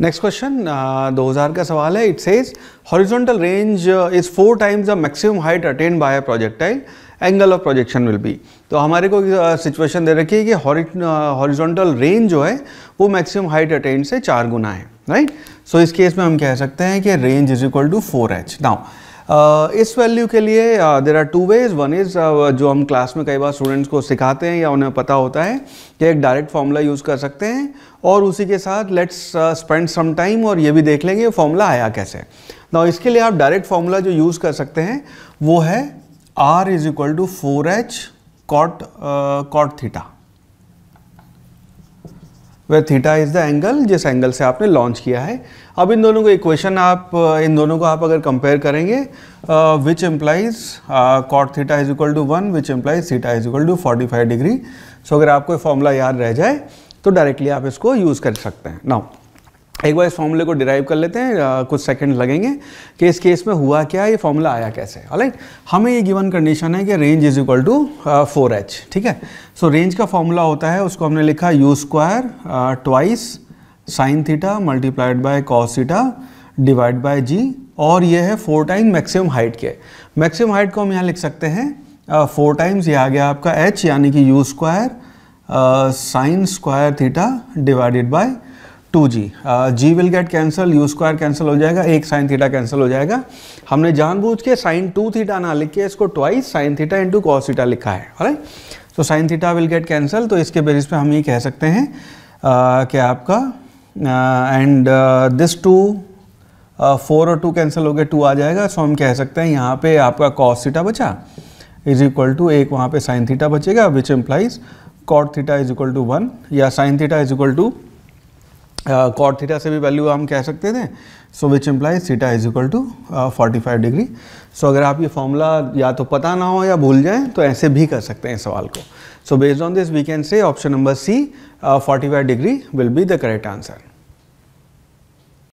Next question 2000 का सवाल है it says horizontal range is four times the maximum height attain by a projectile angle of projection will be तो हमारे को situation uh, दे रखी है कि हॉरिजॉन्टल रेंज uh, जो है वो मैक्सिमम हाइट अटेन से चार गुना है राइट right? सो so, इस केस में हम कह सकते हैं कि range is equal to four H now Uh, इस वैल्यू के लिए there are two ways one is जो हम क्लास में कई बार स्टूडेंट्स को सिखाते हैं या उन्हें पता होता है कि एक डायरेक्ट फार्मूला यूज़ कर सकते हैं और उसी के साथ लेट्स स्पेंड सम टाइम और ये भी देख लेंगे फॉर्मूला आया कैसे ना इसके लिए आप डायरेक्ट फार्मूला जो यूज़ कर सकते हैं वो है R is equal to four H cot cot theta वह थीटा इज़ द एंगल जिस एंगल से आपने लॉन्च किया है अब इन दोनों को इक्वेशन आप इन दोनों को आप अगर कंपेयर करेंगे which implies cot theta is equal to one which implies theta is equal to forty five degree so अगर आपको फॉर्मूला याद रह जाए तो डायरेक्टली आप इसको यूज़ कर सकते हैं नाउ एक बार इस फॉर्मूले को डिराइव कर लेते हैं आ, कुछ सेकंड लगेंगे कि इस केस में हुआ क्या ये फॉर्मूला आया कैसे राइट हमें ये गिवन कंडीशन है कि range is equal to four H ठीक है सो रेंज का फॉर्मूला होता है उसको हमने लिखा u square twice sine theta multiplied by cos theta divide by g और ये है फोर टाइम मैक्सिमम हाइट के मैक्सिमम हाइट को हम यहाँ लिख सकते हैं फोर टाइम्स ये आ गया आपका एच यानी कि u square sine square theta divided by two g g will get cancel u square cancel हो जाएगा एक साइन थीटा कैंसिल हो जाएगा हमने जानबूझ के साइन टू थीटा ना लिख के इसको twice sine theta into cos theta लिखा है राइट तो sine theta will get cancel तो इसके बेसिस पे हम ये कह सकते हैं uh, कि आपका एंड दिस टू फोर और टू कैंसिल हो गया टू आ जाएगा सो so हम कह सकते हैं यहाँ पे आपका कॉस थीटा बचा इज इक्वल टू एक वहाँ पे साइन थीटा बचेगा which implies cot theta is equal to one या sine theta is equal to cot theta से भी वैल्यू हम कह सकते थे so which imply theta is equal to forty five degree so अगर आप ये फॉर्मूला या तो पता ना हो या भूल जाए तो ऐसे भी कर सकते हैं सवाल को so based on this we can say option number C forty five degree will be the correct answer